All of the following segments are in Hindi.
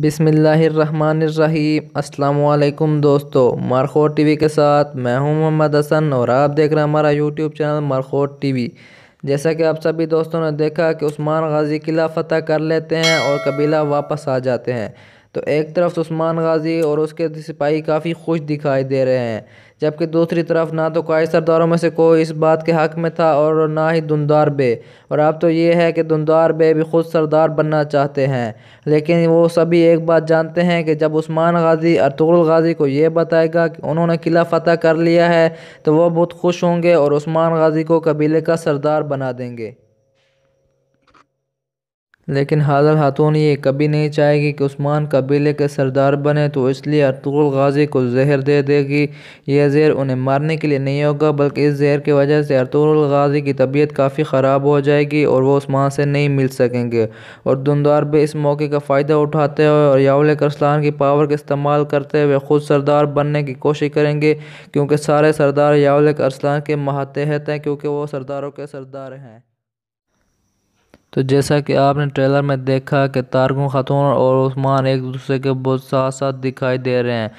बिसमीम् अल्लाम दोस्तों मरखोर टीवी के साथ मैं हूं मोहम्मद हसन और आप देख रहे हैं हमारा यूट्यूब चैनल मरखोर टीवी जैसा कि आप सभी दोस्तों ने देखा कि उस्मान गाजी किला फ़तह कर लेते हैं और कबीला वापस आ जाते हैं तो एक तरफ तो उस्मान गाजी और उसके सिपाही काफ़ी खुश दिखाई दे रहे हैं जबकि दूसरी तरफ ना तो काय सरदारों में से कोई इस बात के हक में था और ना ही दुंदार बे और अब तो ये है कि दुंदार बे भी खुद सरदार बनना चाहते हैं लेकिन वो सभी एक बात जानते हैं कि जब उस्मान गाजी अरतुल गाजी को ये बताएगा कि उन्होंने किला फतह कर लिया है तो वह बहुत खुश होंगे और उस्मान गाजी को कबीले का सरदार बना देंगे लेकिन हाथों खातून ये कभी नहीं चाहेगी कि उस्मान कबीले के सरदार बने तो इसलिए अरतुल गाजी को जहर दे देगी यह जहर उन्हें मारने के लिए नहीं होगा बल्कि इस जहर की वजह से अरतुल गाजी की तबीयत काफ़ी ख़राब हो जाएगी और वह उस्मान से नहीं मिल सकेंगे और दुनदार भी इस मौके का फ़ायदा उठाते हुए और यावल करसलान की पावर का इस्तेमाल करते हुए ख़ुद सरदार बनने की कोशिश करेंगे क्योंकि सारे सरदार यावल करसलान के माहते हैं क्योंकि वह सरदारों के सरदार हैं तो जैसा कि आपने ट्रेलर में देखा कि तारगुन खातून और उस्मान एक दूसरे के बहुत साथ साथ दिखाई दे रहे हैं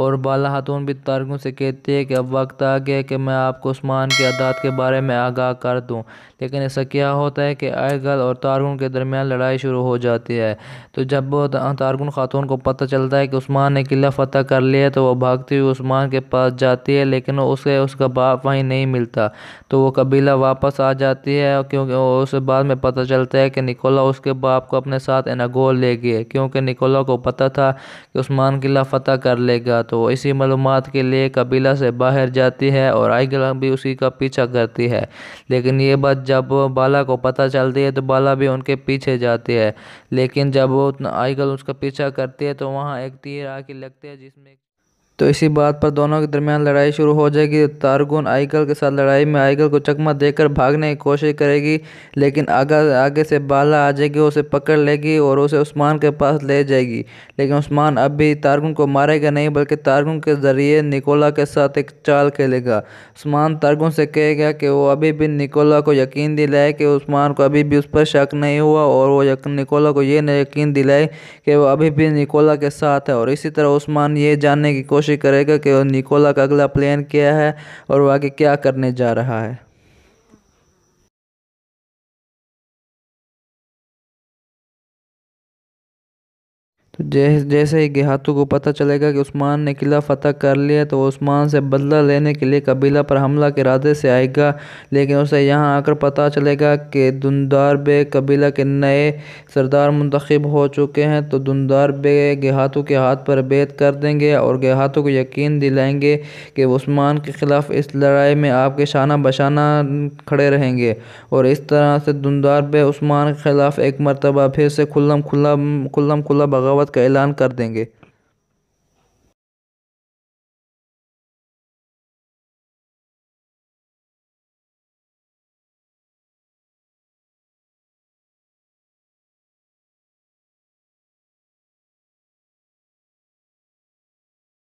और बाला खातून भी तारकों से कहती है कि अब वक्त आ गया कि मैं आपको उस्मान के अदात के बारे में आगाह कर दूं लेकिन ऐसा क्या होता है कि आयगल और तारगुन के दरमियान लड़ाई शुरू हो जाती है तो जब तारकुन खातून को पता चलता है कि उस्मान ने किला फतह कर लिया तो वह भागती हुई उस्मान के पास जाती है लेकिन उसे उसका बाप वहीं नहीं मिलता तो वो कबीला वापस आ जाती है क्योंकि उसे बाद में पता चलता है कि निकोला उसके बाप को अपने साथ एनागोल ले गए क्योंकि निकोला को पता था कि उस्मान किला फतह कर लेगा तो इसी मालूम के लिए कबीला से बाहर जाती है और आइगला भी उसी का पीछा करती है लेकिन ये बात जब बाला को पता चलती है तो बाला भी उनके पीछे जाती है लेकिन जब वो आइगल उसका पीछा करती है तो वहाँ एक तीर आके लगती है जिसमें तो इसी बात पर दोनों के दरमियान लड़ाई शुरू हो जाएगी तारगुन आइगल के साथ लड़ाई में आइगल को चकमा देकर भागने की कोशिश करेगी लेकिन आगा आगे से बाला आ जाएगी उसे पकड़ लेगी और उसे उस्मान के पास ले जाएगी लेकिन उस्मान अब भी तारगुन को मारेगा नहीं बल्कि तारगुन के ज़रिए निकोला के साथ एक चाल खेलेगा उस्मान तारगुन से कहेगा कि वो अभी भी निकोला को यकीन दिलाए कि उस्मान को अभी भी उस पर शक नहीं हुआ और वो निकोला को ये यकीन दिलाए कि वो अभी भी निकोला के साथ है और इसी तरह उस्मान ये जानने की कोशिश कोशिश करेगा कि निकोला का अगला प्लान क्या है और वो आगे क्या करने जा रहा है तो जैसे जैसे ही गिहातों को पता चलेगा कि उस्मान ने किला फतह कर लिया तो उस्मान से बदला लेने के लिए कबीला पर हमला के इरादे से आएगा लेकिन उसे यहाँ आकर पता चलेगा कि दुनदार बे कबीला के नए सरदार मंतखब हो चुके हैं तो दुनदार बे गिहातों के हाथ पर बेत कर देंगे और गेहातू को यकीन दिलाएंगे कि उस्मान के ख़िलाफ़ इस लड़ाई में आपके शाना बशाना खड़े रहेंगे और इस तरह से दुनदार बे उस्मान के ख़िलाफ़ एक मरतबा फिर से खुल्लम खुल्लम खुल्लम खुल्ला बगावत बर्बाद का ऐलान कर देंगे